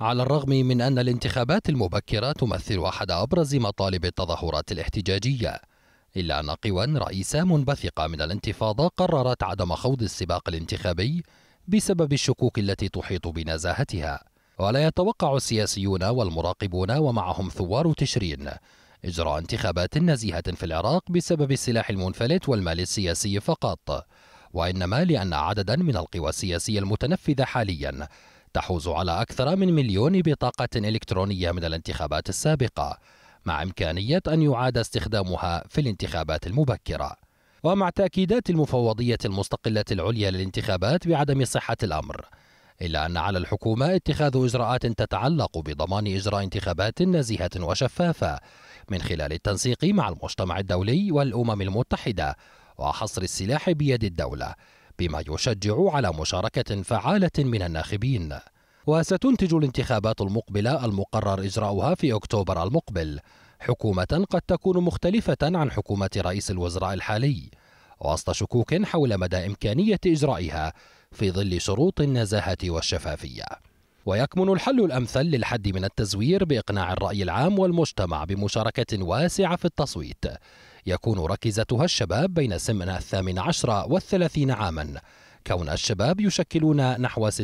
على الرغم من أن الانتخابات المبكرة تمثل أحد أبرز مطالب التظاهرات الاحتجاجية إلا أن قوى رئيسة منبثقة من الانتفاضة قررت عدم خوض السباق الانتخابي بسبب الشكوك التي تحيط بنزاهتها ولا يتوقع السياسيون والمراقبون ومعهم ثوار تشرين إجراء انتخابات نزيهة في العراق بسبب السلاح المنفلت والمال السياسي فقط وإنما لأن عددا من القوى السياسية المتنفذة حاليا تحوز على أكثر من مليون بطاقة إلكترونية من الانتخابات السابقة مع إمكانية أن يعاد استخدامها في الانتخابات المبكرة ومع تأكيدات المفوضية المستقلة العليا للانتخابات بعدم صحة الأمر إلا أن على الحكومة اتخاذ إجراءات تتعلق بضمان إجراء انتخابات نزيهة وشفافة من خلال التنسيق مع المجتمع الدولي والأمم المتحدة وحصر السلاح بيد الدولة بما يشجع على مشاركة فعالة من الناخبين وستنتج الانتخابات المقبلة المقرر إجراؤها في أكتوبر المقبل حكومة قد تكون مختلفة عن حكومة رئيس الوزراء الحالي وسط شكوك حول مدى إمكانية إجرائها في ظل شروط النزاهة والشفافية ويكمن الحل الأمثل للحد من التزوير بإقناع الرأي العام والمجتمع بمشاركة واسعة في التصويت يكون ركيزتها الشباب بين سن الثامن عشر والثلاثين عاما كون الشباب يشكلون نحو 60%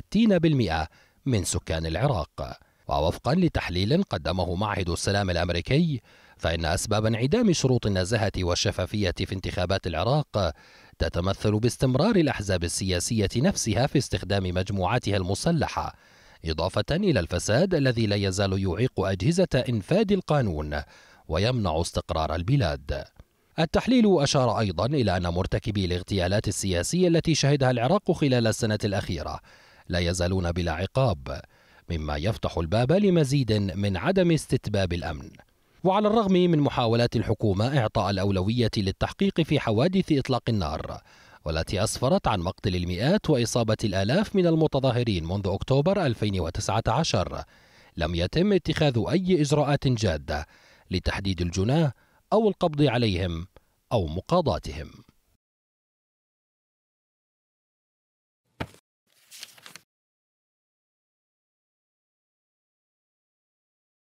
من سكان العراق ووفقا لتحليل قدمه معهد السلام الامريكي فان اسباب انعدام شروط النزاهه والشفافيه في انتخابات العراق تتمثل باستمرار الاحزاب السياسيه نفسها في استخدام مجموعاتها المسلحه اضافه الى الفساد الذي لا يزال يعيق اجهزه انفاذ القانون ويمنع استقرار البلاد التحليل أشار أيضا إلى أن مرتكبي الاغتيالات السياسية التي شهدها العراق خلال السنة الأخيرة لا يزالون بلا عقاب مما يفتح الباب لمزيد من عدم استتباب الأمن وعلى الرغم من محاولات الحكومة إعطاء الأولوية للتحقيق في حوادث إطلاق النار والتي أسفرت عن مقتل المئات وإصابة الآلاف من المتظاهرين منذ أكتوبر 2019 لم يتم اتخاذ أي إجراءات جادة لتحديد الجناه أو القبض عليهم أو مقاضاتهم